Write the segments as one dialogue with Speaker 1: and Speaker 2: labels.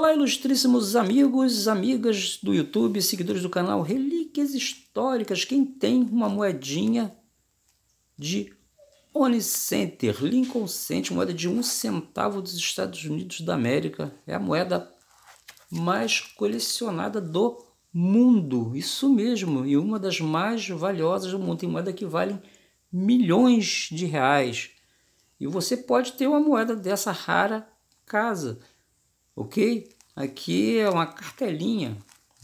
Speaker 1: Olá, ilustríssimos amigos, amigas do YouTube, seguidores do canal Relíquias Históricas. Quem tem uma moedinha de Onicenter, Lincoln Cent, moeda de um centavo dos Estados Unidos da América, é a moeda mais colecionada do mundo. Isso mesmo, e uma das mais valiosas do mundo. Tem moeda que vale milhões de reais. E você pode ter uma moeda dessa rara casa ok? Aqui é uma cartelinha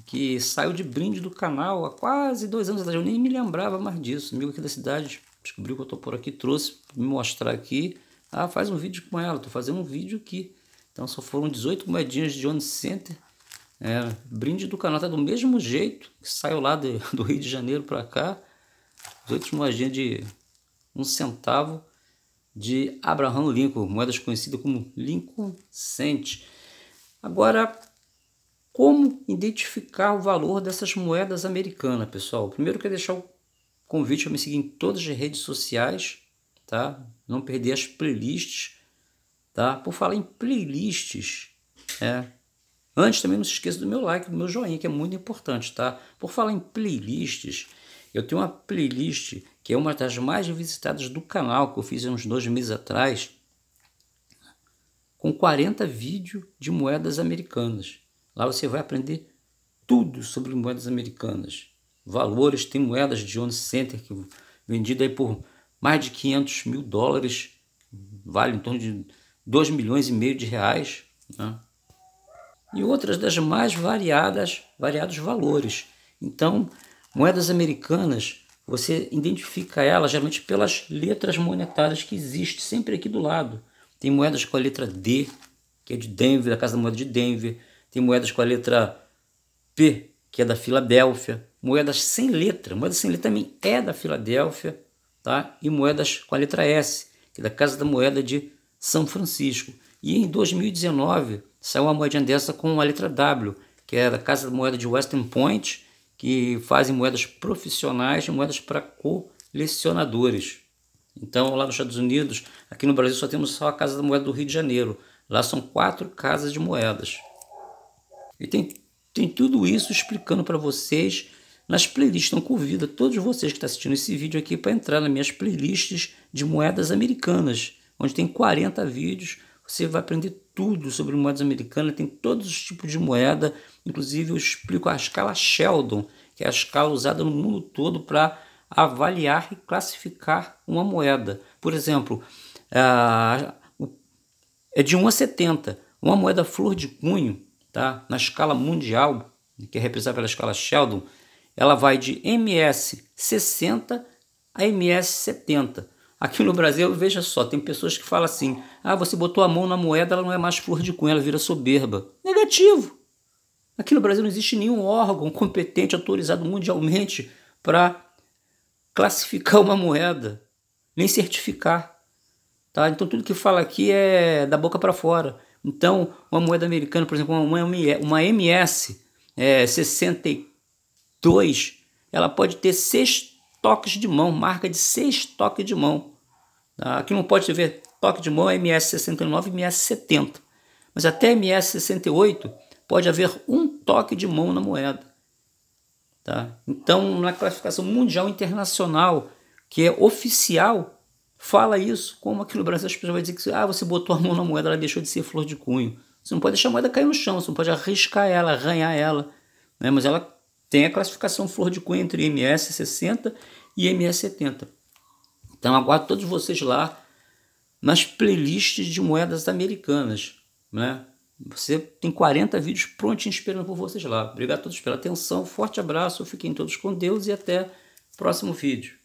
Speaker 1: que saiu de brinde do canal há quase dois anos atrás. Eu nem me lembrava mais disso. Um amigo aqui da cidade descobriu que eu estou por aqui, trouxe para me mostrar aqui. Ah, faz um vídeo com ela. Estou fazendo um vídeo aqui. Então só foram 18 moedinhas de Johnny Center. É, brinde do canal tá do mesmo jeito que saiu lá de, do Rio de Janeiro para cá. 18 moedinhas de um centavo de Abraham Lincoln, moedas conhecidas como Lincoln Cent. Agora, como identificar o valor dessas moedas americanas, pessoal? Primeiro, quero deixar o convite a me seguir em todas as redes sociais, tá? Não perder as playlists, tá? Por falar em playlists, é. Antes, também não se esqueça do meu like, do meu joinha, que é muito importante, tá? Por falar em playlists, eu tenho uma playlist que é uma das mais visitadas do canal, que eu fiz uns dois meses atrás, com 40 vídeos de moedas americanas. Lá você vai aprender tudo sobre moedas americanas. Valores, tem moedas de Jones Center que vendida aí por mais de 500 mil dólares, vale em torno de 2 milhões e meio de reais. Né? E outras das mais variadas, variados valores. Então, moedas americanas, você identifica elas geralmente pelas letras monetárias que existem sempre aqui do lado. Tem moedas com a letra D, que é de Denver, da Casa da Moeda de Denver. Tem moedas com a letra P, que é da Filadélfia. Moedas sem letra, moeda sem letra também é da Filadélfia, tá? E moedas com a letra S, que é da Casa da Moeda de São Francisco. E em 2019 saiu uma moedinha dessa com a letra W, que é da Casa da Moeda de Western Point, que fazem moedas profissionais e moedas para colecionadores. Então, lá nos Estados Unidos, aqui no Brasil só temos só a Casa da Moeda do Rio de Janeiro. Lá são quatro casas de moedas. E tem, tem tudo isso explicando para vocês nas playlists. Então, convido a todos vocês que estão tá assistindo esse vídeo aqui para entrar nas minhas playlists de moedas americanas, onde tem 40 vídeos. Você vai aprender tudo sobre moedas americanas, tem todos os tipos de moeda. Inclusive, eu explico a escala Sheldon, que é a escala usada no mundo todo para avaliar e classificar uma moeda. Por exemplo, é de 1 a 70. Uma moeda flor de cunho, tá? na escala mundial, que é representada pela escala Sheldon, ela vai de MS 60 a MS 70. Aqui no Brasil, veja só, tem pessoas que falam assim: ah, você botou a mão na moeda, ela não é mais flor de cunho, ela vira soberba. Negativo! Aqui no Brasil não existe nenhum órgão competente, autorizado mundialmente para classificar uma moeda, nem certificar. Tá? Então tudo que fala aqui é da boca para fora. Então, uma moeda americana, por exemplo, uma, uma MS é, 62, ela pode ter seis toques de mão, marca de seis toques de mão. Tá? Aqui não pode ver toque de mão é MS69 e MS70. Mas até MS68 pode haver um toque de mão na moeda. Tá? Então, na classificação mundial internacional, que é oficial, fala isso. Como aqui no Brasil as pessoas vão dizer que ah, você botou a mão na moeda, ela deixou de ser flor de cunho. Você não pode deixar a moeda cair no chão, você não pode arriscar ela, arranhar ela. Né? Mas ela tem a classificação flor de cunho entre MS60 e MS70. Então, aguardo todos vocês lá nas playlists de moedas americanas. Né? Você tem 40 vídeos prontinhos esperando por vocês lá. Obrigado a todos pela atenção, forte abraço, fiquem todos com Deus e até próximo vídeo.